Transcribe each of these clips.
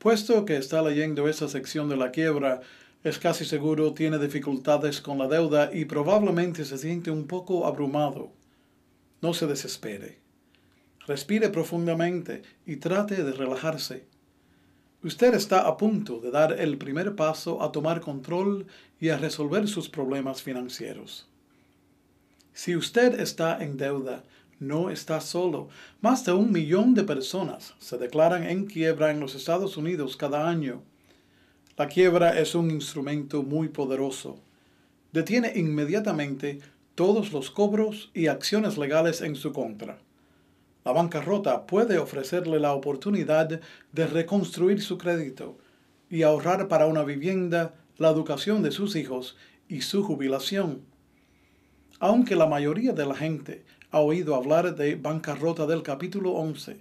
Puesto que está leyendo esa sección de la quiebra, es casi seguro tiene dificultades con la deuda y probablemente se siente un poco abrumado. No se desespere. Respire profundamente y trate de relajarse. Usted está a punto de dar el primer paso a tomar control y a resolver sus problemas financieros. Si usted está en deuda, no está solo. Más de un millón de personas se declaran en quiebra en los Estados Unidos cada año. La quiebra es un instrumento muy poderoso. Detiene inmediatamente todos los cobros y acciones legales en su contra. La bancarrota puede ofrecerle la oportunidad de reconstruir su crédito y ahorrar para una vivienda, la educación de sus hijos y su jubilación. Aunque la mayoría de la gente ha oído hablar de bancarrota del capítulo 11.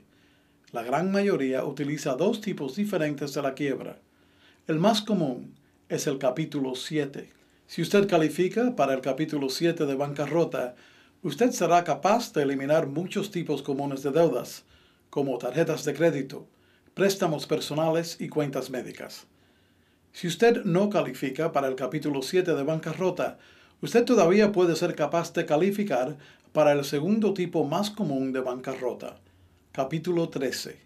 La gran mayoría utiliza dos tipos diferentes de la quiebra. El más común es el capítulo 7. Si usted califica para el capítulo 7 de bancarrota, usted será capaz de eliminar muchos tipos comunes de deudas, como tarjetas de crédito, préstamos personales y cuentas médicas. Si usted no califica para el capítulo 7 de bancarrota, usted todavía puede ser capaz de calificar para el segundo tipo más común de bancarrota, capítulo 13.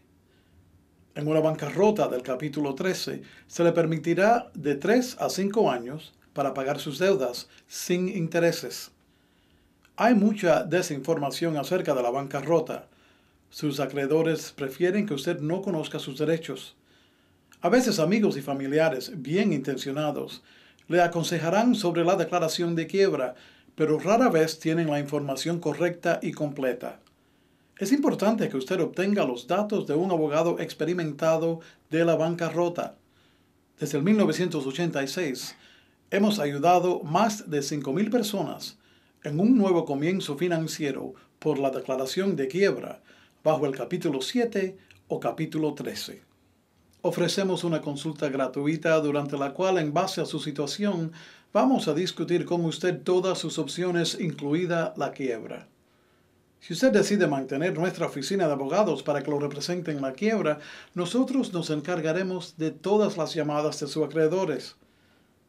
En una bancarrota del capítulo 13 se le permitirá de 3 a 5 años para pagar sus deudas sin intereses. Hay mucha desinformación acerca de la bancarrota. Sus acreedores prefieren que usted no conozca sus derechos. A veces amigos y familiares bien intencionados le aconsejarán sobre la declaración de quiebra pero rara vez tienen la información correcta y completa. Es importante que usted obtenga los datos de un abogado experimentado de la bancarrota. Desde el 1986, hemos ayudado más de 5.000 personas en un nuevo comienzo financiero por la declaración de quiebra bajo el capítulo 7 o capítulo 13. Ofrecemos una consulta gratuita durante la cual, en base a su situación, vamos a discutir con usted todas sus opciones, incluida la quiebra. Si usted decide mantener nuestra oficina de abogados para que lo representen en la quiebra, nosotros nos encargaremos de todas las llamadas de sus acreedores.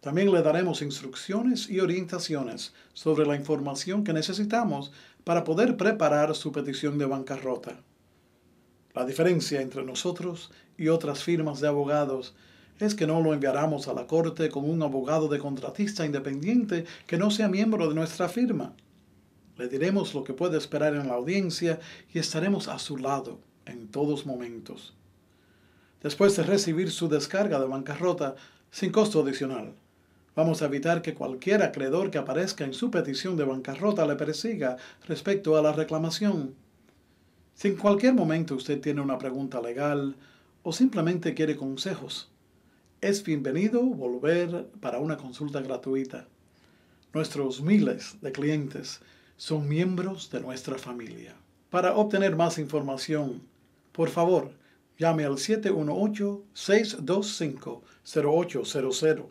También le daremos instrucciones y orientaciones sobre la información que necesitamos para poder preparar su petición de bancarrota. La diferencia entre nosotros y otras firmas de abogados es que no lo enviaramos a la corte con un abogado de contratista independiente que no sea miembro de nuestra firma. Le diremos lo que puede esperar en la audiencia y estaremos a su lado en todos momentos. Después de recibir su descarga de bancarrota sin costo adicional, vamos a evitar que cualquier acreedor que aparezca en su petición de bancarrota le persiga respecto a la reclamación. Si en cualquier momento usted tiene una pregunta legal o simplemente quiere consejos, es bienvenido volver para una consulta gratuita. Nuestros miles de clientes son miembros de nuestra familia. Para obtener más información, por favor, llame al 718-625-0800.